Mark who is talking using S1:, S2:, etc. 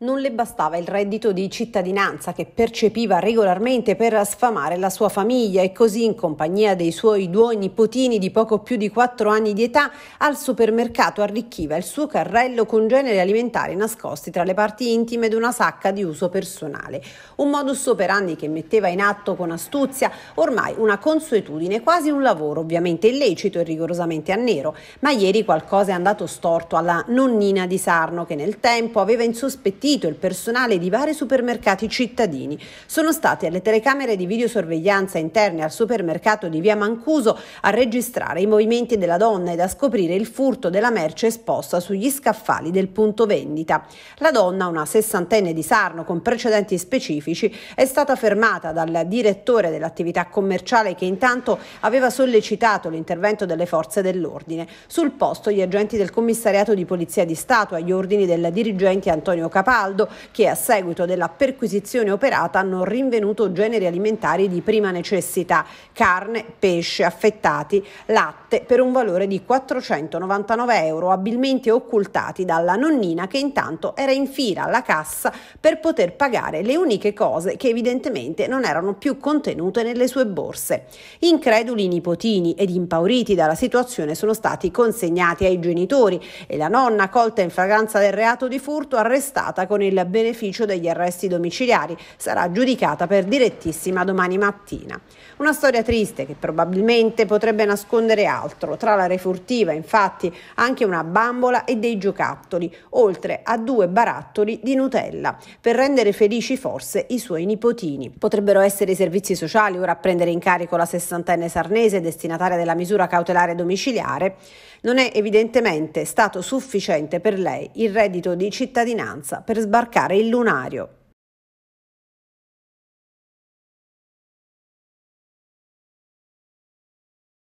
S1: Non le bastava il reddito di cittadinanza che percepiva regolarmente per sfamare la sua famiglia e così in compagnia dei suoi due nipotini di poco più di 4 anni di età al supermercato arricchiva il suo carrello con generi alimentari nascosti tra le parti intime di una sacca di uso personale. Un modus operandi che metteva in atto con astuzia ormai una consuetudine, quasi un lavoro ovviamente illecito e rigorosamente a nero. Ma ieri qualcosa è andato storto alla nonnina di Sarno che nel tempo aveva insospettito assistito il personale di vari supermercati cittadini. Sono state alle telecamere di videosorveglianza interne al supermercato di Via Mancuso a registrare i movimenti della donna ed a scoprire il furto della merce esposta sugli scaffali del punto vendita. La donna, una sessantenne di Sarno con precedenti specifici, è stata fermata dal direttore dell'attività commerciale che intanto aveva sollecitato l'intervento delle forze dell'ordine. Sul posto gli agenti del commissariato di polizia di Stato agli ordini del dirigente Antonio Capato caldo che a seguito della perquisizione operata hanno rinvenuto generi alimentari di prima necessità, carne, pesce, affettati, latte per un valore di 499 euro abilmente occultati dalla nonnina che intanto era in fila alla cassa per poter pagare le uniche cose che evidentemente non erano più contenute nelle sue borse. Increduli i nipotini ed impauriti dalla situazione sono stati consegnati ai genitori e la nonna colta in fragranza del reato di furto arrestata con il beneficio degli arresti domiciliari. Sarà giudicata per direttissima domani mattina. Una storia triste che probabilmente potrebbe nascondere altro. Tra la refurtiva, infatti, anche una bambola e dei giocattoli, oltre a due barattoli di Nutella, per rendere felici forse i suoi nipotini. Potrebbero essere i servizi sociali ora a prendere in carico la sessantenne sarnese destinataria della misura cautelare domiciliare. Non è evidentemente stato sufficiente per lei il reddito di cittadinanza per per sbarcare il lunario.